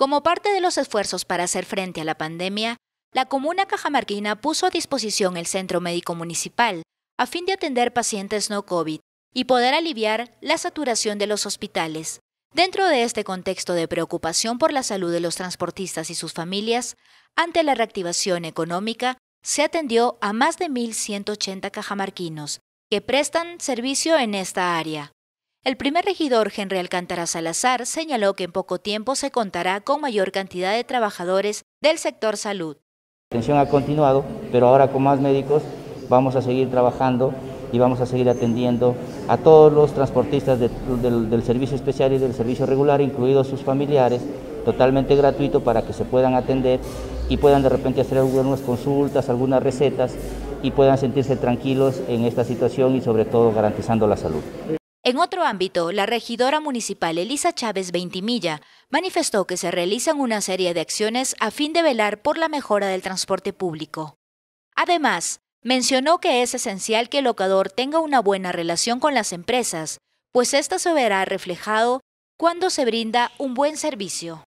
Como parte de los esfuerzos para hacer frente a la pandemia, la comuna cajamarquina puso a disposición el Centro Médico Municipal a fin de atender pacientes no COVID y poder aliviar la saturación de los hospitales. Dentro de este contexto de preocupación por la salud de los transportistas y sus familias, ante la reactivación económica, se atendió a más de 1.180 cajamarquinos que prestan servicio en esta área. El primer regidor, Henry Alcántara Salazar, señaló que en poco tiempo se contará con mayor cantidad de trabajadores del sector salud. La atención ha continuado, pero ahora con más médicos vamos a seguir trabajando y vamos a seguir atendiendo a todos los transportistas del servicio especial y del servicio regular, incluidos sus familiares, totalmente gratuito para que se puedan atender y puedan de repente hacer algunas consultas, algunas recetas y puedan sentirse tranquilos en esta situación y sobre todo garantizando la salud. En otro ámbito, la regidora municipal Elisa Chávez Veintimilla manifestó que se realizan una serie de acciones a fin de velar por la mejora del transporte público. Además, mencionó que es esencial que el locador tenga una buena relación con las empresas, pues ésta se verá reflejado cuando se brinda un buen servicio.